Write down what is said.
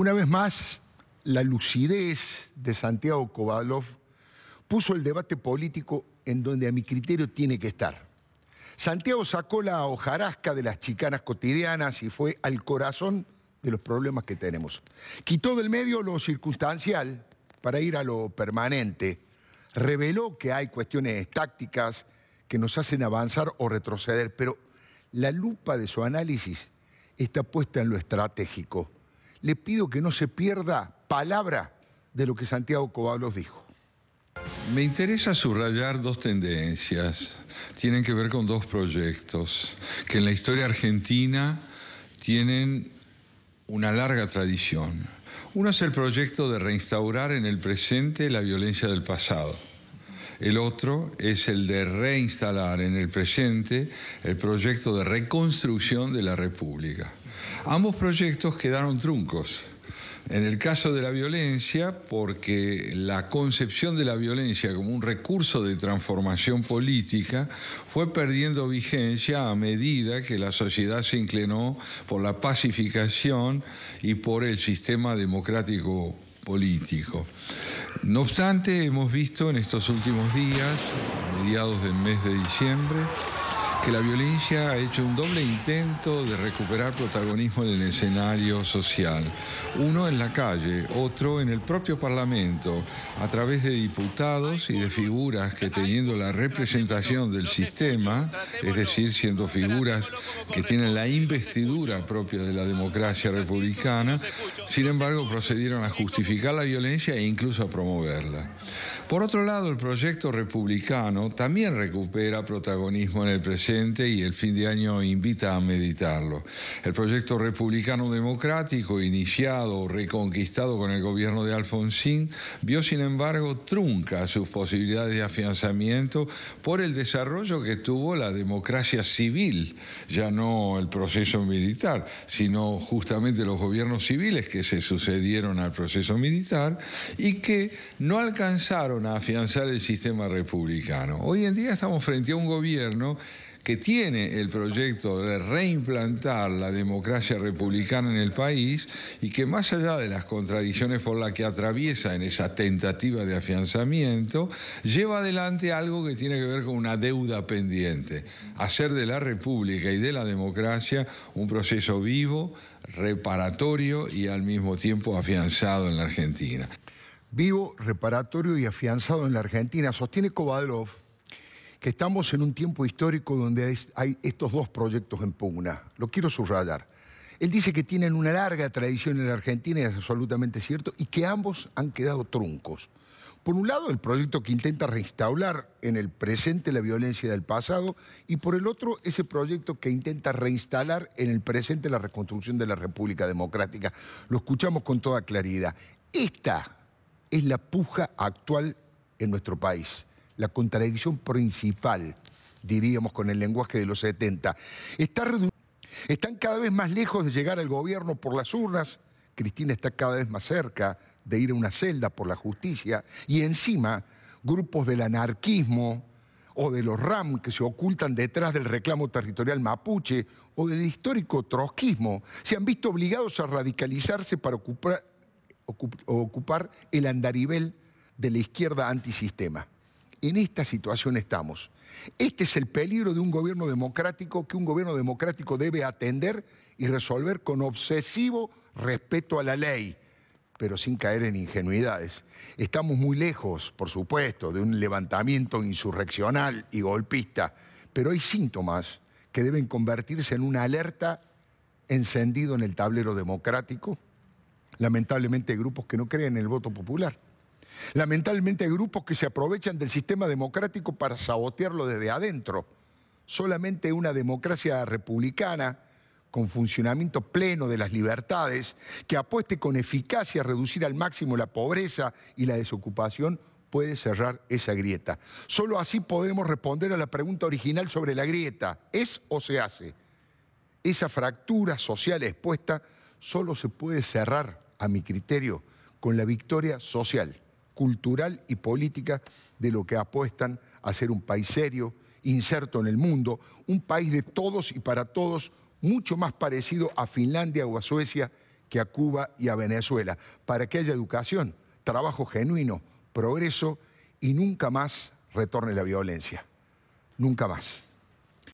Una vez más, la lucidez de Santiago Kovalov puso el debate político en donde a mi criterio tiene que estar. Santiago sacó la hojarasca de las chicanas cotidianas y fue al corazón de los problemas que tenemos. Quitó del medio lo circunstancial para ir a lo permanente. Reveló que hay cuestiones tácticas que nos hacen avanzar o retroceder, pero la lupa de su análisis está puesta en lo estratégico le pido que no se pierda palabra de lo que Santiago Cobablos dijo. Me interesa subrayar dos tendencias. Tienen que ver con dos proyectos que en la historia argentina tienen una larga tradición. Uno es el proyecto de reinstaurar en el presente la violencia del pasado. El otro es el de reinstalar en el presente el proyecto de reconstrucción de la República. Ambos proyectos quedaron truncos. En el caso de la violencia, porque la concepción de la violencia como un recurso de transformación política fue perdiendo vigencia a medida que la sociedad se inclinó por la pacificación y por el sistema democrático político. No obstante, hemos visto en estos últimos días, mediados del mes de diciembre, que la violencia ha hecho un doble intento de recuperar protagonismo en el escenario social. Uno en la calle, otro en el propio Parlamento, a través de diputados y de figuras que teniendo la representación del sistema, es decir, siendo figuras que tienen la investidura propia de la democracia republicana, sin embargo procedieron a justificar la violencia e incluso a promoverla. Por otro lado, el proyecto republicano también recupera protagonismo en el presente y el fin de año invita a meditarlo. El proyecto republicano democrático, iniciado o reconquistado con el gobierno de Alfonsín, vio sin embargo trunca sus posibilidades de afianzamiento por el desarrollo que tuvo la democracia civil, ya no el proceso militar, sino justamente los gobiernos civiles que se sucedieron al proceso militar y que no alcanzaron a afianzar el sistema republicano. Hoy en día estamos frente a un gobierno que tiene el proyecto de reimplantar la democracia republicana en el país y que más allá de las contradicciones por las que atraviesa en esa tentativa de afianzamiento, lleva adelante algo que tiene que ver con una deuda pendiente, hacer de la república y de la democracia un proceso vivo, reparatorio y al mismo tiempo afianzado en la Argentina vivo, reparatorio y afianzado en la Argentina. Sostiene Kovadlov que estamos en un tiempo histórico donde hay estos dos proyectos en pugna. Lo quiero subrayar. Él dice que tienen una larga tradición en la Argentina, y es absolutamente cierto, y que ambos han quedado truncos. Por un lado, el proyecto que intenta reinstaurar en el presente la violencia del pasado, y por el otro, ese proyecto que intenta reinstalar en el presente la reconstrucción de la República Democrática. Lo escuchamos con toda claridad. Esta es la puja actual en nuestro país, la contradicción principal, diríamos con el lenguaje de los 70. Está están cada vez más lejos de llegar al gobierno por las urnas, Cristina está cada vez más cerca de ir a una celda por la justicia, y encima grupos del anarquismo o de los RAM que se ocultan detrás del reclamo territorial mapuche o del histórico trotskismo se han visto obligados a radicalizarse para ocupar, ocupar el andarivel de la izquierda antisistema. En esta situación estamos. Este es el peligro de un gobierno democrático que un gobierno democrático debe atender y resolver con obsesivo respeto a la ley, pero sin caer en ingenuidades. Estamos muy lejos, por supuesto, de un levantamiento insurreccional y golpista, pero hay síntomas que deben convertirse en una alerta encendido en el tablero democrático Lamentablemente hay grupos que no creen en el voto popular. Lamentablemente hay grupos que se aprovechan del sistema democrático para sabotearlo desde adentro. Solamente una democracia republicana con funcionamiento pleno de las libertades, que apueste con eficacia a reducir al máximo la pobreza y la desocupación, puede cerrar esa grieta. Solo así podremos responder a la pregunta original sobre la grieta. ¿Es o se hace? Esa fractura social expuesta solo se puede cerrar a mi criterio, con la victoria social, cultural y política de lo que apuestan a ser un país serio, inserto en el mundo, un país de todos y para todos, mucho más parecido a Finlandia o a Suecia que a Cuba y a Venezuela, para que haya educación, trabajo genuino, progreso y nunca más retorne la violencia. Nunca más.